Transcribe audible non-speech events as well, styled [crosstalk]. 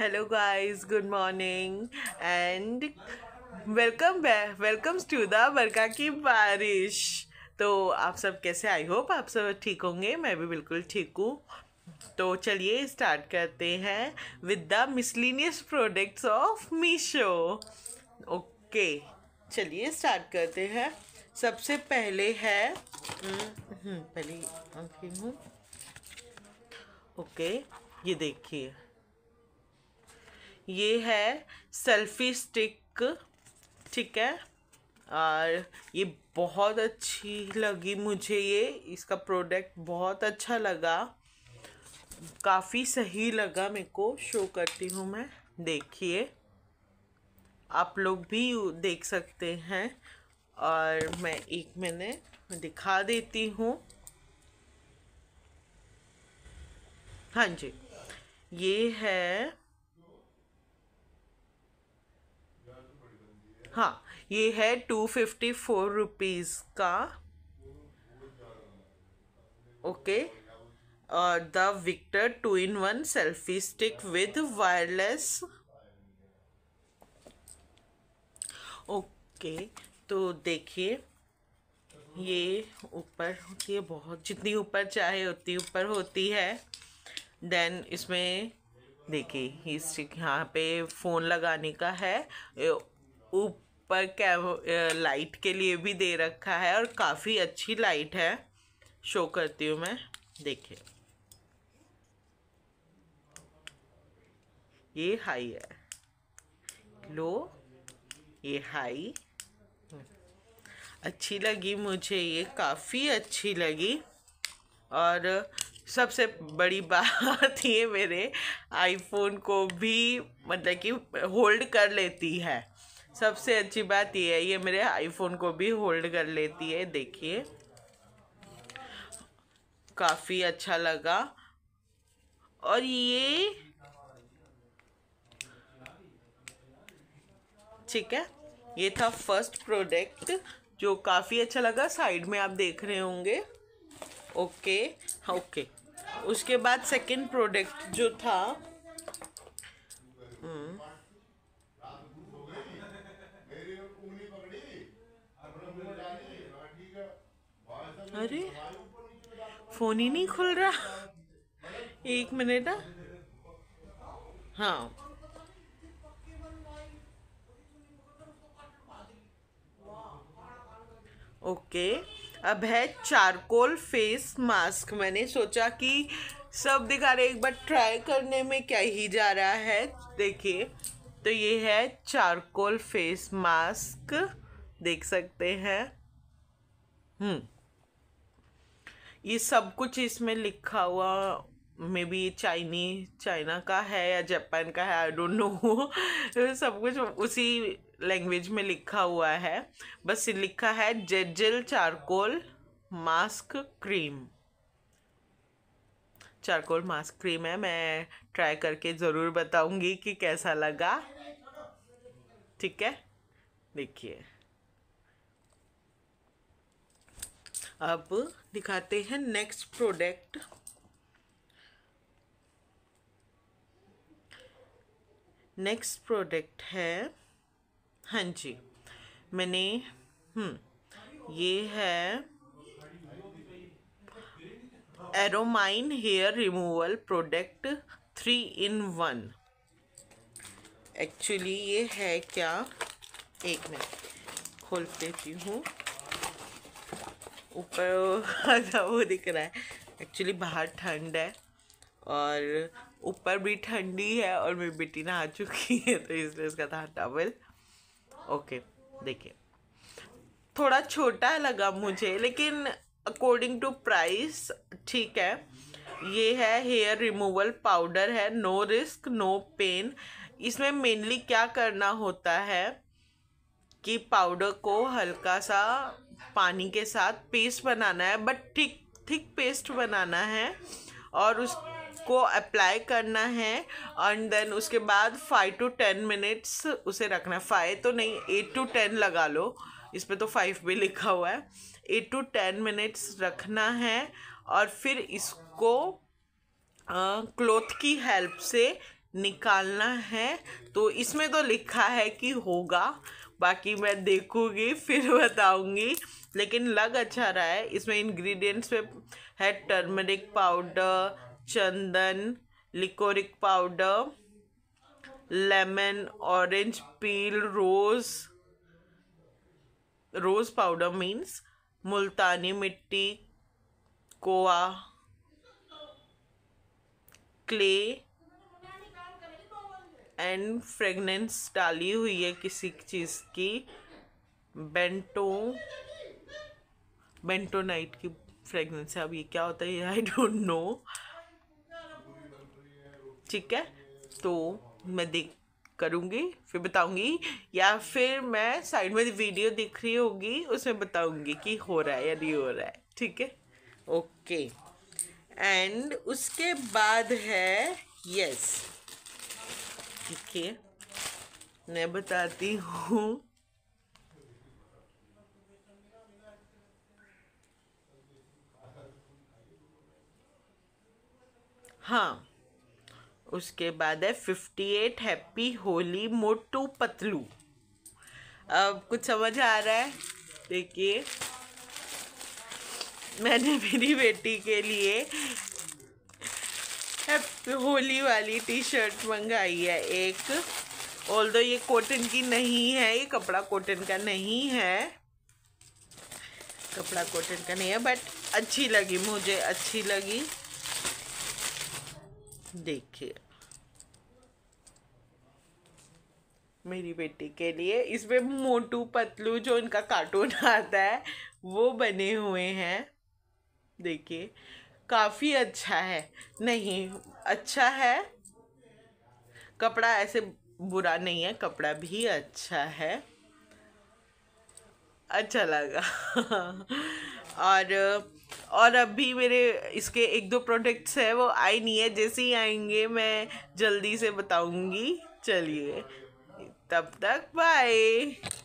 Hello guys good morning and welcome back to the the बरका की बारिश तो आप सब कैसे आई होप आप सब ठीक होंगे मैं भी बिल्कुल ठीक हूँ तो चलिए स्टार्ट करते हैं with the miscellaneous products of Meesho okay चलिए स्टार्ट करते हैं सबसे पहले है हम्म, हम्म, पहले हूँ ओके ये देखिए ये है सेल्फी स्टिक ठीक है और ये बहुत अच्छी लगी मुझे ये इसका प्रोडक्ट बहुत अच्छा लगा काफ़ी सही लगा मेरे को शो करती हूँ मैं देखिए आप लोग भी देख सकते हैं और मैं एक मैंने दिखा देती हूँ हाँ जी ये है हाँ ये है टू फिफ्टी फोर रुपीज़ का okay the Victor two in one selfie stick with wireless okay तो देखिए ये ऊपर होती है बहुत जितनी ऊपर चाहे उतनी ऊपर होती है देन इसमें देखिए इस यहाँ पे फ़ोन लगाने का है ऊपर कै लाइट के लिए भी दे रखा है और काफ़ी अच्छी लाइट है शो करती हूँ मैं देखिए ये हाई है लो ये हाई हम्म। अच्छी लगी मुझे ये काफ़ी अच्छी लगी और सबसे बड़ी [laughs] बात ये मेरे आईफोन को भी मतलब कि होल्ड कर लेती है सबसे अच्छी बात ये है ये मेरे आईफोन को भी होल्ड कर लेती है देखिए काफ़ी अच्छा लगा और ये ठीक है ये था फर्स्ट प्रोडक्ट जो काफ़ी अच्छा लगा साइड में आप देख रहे होंगे ओके ओके हाँ, उसके बाद सेकंड प्रोडक्ट जो था अरे फोन ही नहीं खुल रहा एक मिनट हाँ ओके अब है चारकोल फेस मास्क मैंने सोचा कि सब दिखा रहे एक बार ट्राई करने में क्या ही जा रहा है देखिए तो ये है चारकोल फेस मास्क देख सकते हैं हम्म ये सब कुछ इसमें लिखा हुआ मे बी चाइनी चाइना का है या जापान का है आई डोंट नो सब कुछ उसी लैंग्वेज में लिखा हुआ है बस लिखा है जेजल charcoal mask cream charcoal mask cream है मैं ट्राई करके ज़रूर बताऊंगी कि कैसा लगा ठीक है देखिए अब दिखाते हैं नेक्स्ट प्रोडक्ट नेक्स्ट प्रोडक्ट है हाँ जी मैंने हम्म, ये है एरोमाइन hair removal product three in one actually ये है क्या एक मिनट खोल देती हूँ ऊपर [laughs] वो दिख रहा है एक्चुअली बाहर ठंड है और ऊपर भी ठंडी है और मेरी बेटी नहा चुकी है तो इसलिए इसका था टावल ओके देखिए थोड़ा छोटा लगा मुझे लेकिन अकॉर्डिंग टू प्राइस ठीक है ये है हेयर रिमूवल पाउडर है नो रिस्क नो पेन इसमें मेनली क्या करना होता है कि पाउडर को हल्का सा पानी के साथ पेस्ट बनाना है बट ठीक थिक पेस्ट बनाना है और उसको अप्लाई करना है एंड देन उसके बाद फाइव टू टेन मिनट्स उसे रखना है फाइव तो नहीं एट टू टेन लगा लो इस पर तो फाइव भी लिखा हुआ है एट टू टेन मिनट्स रखना है और फिर इसको क्लोथ की हेल्प से निकालना है तो इसमें तो लिखा है कि होगा बाकी मैं देखूँगी फिर बताऊँगी लेकिन लग अच्छा रहा है इसमें इंग्रेडिएंट्स में है टर्मरिक पाउडर चंदन liquorice powder lemon orange peel rose rose powder means मुल्तानी मिट्टी कोआ क्ले एंड फ्रेगनेंस डाली हुई है किसी चीज़ की बेंटो बेंटोनाइट की फ्रेगनेंस है अब ये क्या होता है आई डोंट नो ठीक है तो मैं देख करूँगी फिर बताऊँगी या फिर मैं साइड में वीडियो दिख रही होगी उसमें बताऊँगी कि हो रहा है या नहीं हो रहा है ठीक है ओके एंड उसके बाद है यस yes. ठीक है मैं बताती हूँ हाँ उसके बाद है fifty eight happy Holi Motu Patlu अब कुछ समझ आ रहा है देखिए मैंने मेरी बेटी के लिए होली वाली टी शर्ट मंगाई है एक ऑल दो ये कॉटन की नहीं है ये कपड़ा कॉटन का नहीं है कपड़ा कॉटन का नहीं है बट अच्छी लगी मुझे अच्छी लगी देखिए मेरी बेटी के लिए इसमें मोटू पतलू जो इनका कार्टून आता है वो बने हुए हैं देखिए काफ़ी अच्छा है नहीं अच्छा है कपड़ा ऐसे बुरा नहीं है कपड़ा भी अच्छा है अच्छा लगा [laughs] और और अभी मेरे इसके एक दो प्रोडक्ट्स हैं वो आए नहीं है जैसे ही आएंगे मैं जल्दी से बताऊंगी चलिए तब तक बाय